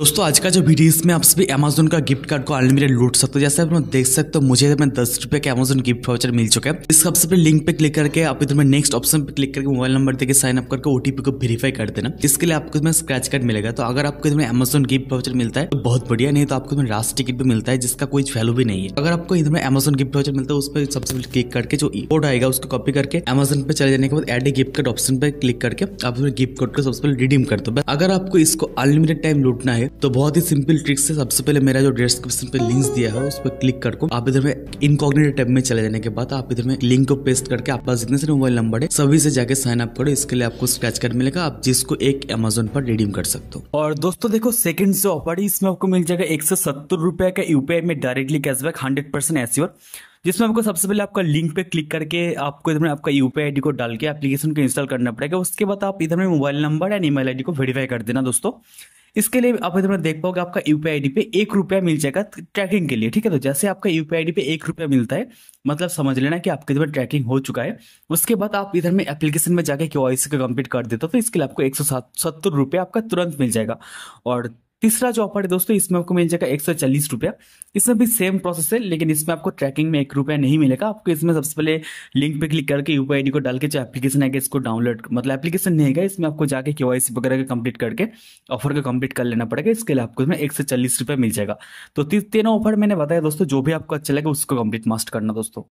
दोस्तों आज का जो वीडियो इसमें आप सभी अमेजोन का गिफ्ट कार्ड को अनलिमिटेड लूट सकते हो जैसे आप लोग देख सकते हो मुझे दस रुपए का अमेजोन गिफ्ट वाउचर मिल चुका है इस सबसे पहले लिंक पे क्लिक करके आप इधर में नेक्स्ट ऑप्शन पे क्लिक करके मोबाइल नंबर देकर साइन अप करके ओटीपी को वेरीफाई कर देना इसके लिए आपको इसमें स्क्रैच कार्ड मिलेगा तो अगर आपको इसमें अमेजोन गिफ्ट वाउचर मिलता है तो बहुत बढ़िया नहीं तो आपको इसमें रास्ट टिकट भी मिलता है जिसका कोई वैल्यू भी नहीं है अगर आपको इधर में अमेजोन गिफ्ट वाउचर मिलता है उस पर सबसे पहले क्लिक करके जो कोड आएगा उसको कॉपी करके अमेजोन पे चले जाने के बाद add a gift card option पर क्लिक करके आप गिफ्ट कार्ड को सबसे पहले रिडीम कर दो अगर आपको इसको अनलिमिटेड टाइम लूटना है तो बहुत ही सिंपल ट्रिक्स है सबसे पहले मेरा जो डिस्क्रिप्शन पे लिंक दिया है उस पर क्लिक करके आप इधर में इनकॉग्नेटेड टैब में चले जाने के बाद आप इधर में लिंक को पेस्ट करके आप जितने से मोबाइल नंबर है सभी से जाके साइन अप करो इसके लिए आपको स्क्रेच कार्ड मिलेगा आप जिसको एक अमेजोन पर रिडीम कर सकते हो और दोस्तों देखो सेकंड से ऑफर इसमें आपको मिल जाएगा एक रुपए का यूपीआई में directly cashback hundred percent assure जिसमें आपको सबसे पहले आपका लिंक पे क्लिक करके आपको इधर में आपका यूपीआई आईडी को डाल के एप्लीकेशन को इंस्टॉल करना पड़ेगा उसके बाद आप इधर में mobile number and email ID को वेरीफाई कर देना दोस्तों इसके लिए आप इधर देख पाओगे आपका यू पी पे एक रुपया मिल जाएगा ट्रैकिंग के लिए ठीक है तो जैसे आपका यू पी पे एक रुपया मिलता है मतलब समझ लेना कि आपके इधर ट्रैकिंग हो चुका है उसके बाद आप इधर में एप्लीकेशन में जाके के वाई सी का कम्प्लीट कर देते हो तो इसके लिए आपको एक सौ सत्तर रुपया आपका तुरंत मिल जाएगा और तीसरा जो ऑफर है दोस्तों इसमें आपको मिल जाएगा एक सौ चालीस रुपया इसमें भी सेम प्रोसेस है लेकिन इसमें आपको ट्रैकिंग में एक रुपया नहीं मिलेगा आपको इसमें सबसे पहले लिंक पे क्लिक करके यू आई को डाल के जो एप्लीकेशन आएगा इसको डाउनलोड मतलब एप्लीकेशन नहीं है इसमें आपको जाके के वगैरह का कंप्लीट करके ऑफर का कंप्लीट कर लेना पड़ेगा इसके लिए आपको इसमें एक सौ चालीस रुपया मिल जाएगा तो तीनों ऑफर मैंने बताया दोस्तों जो भी आपको अच्छा लगे उसको कंप्लीट मास्ट करना दोस्तों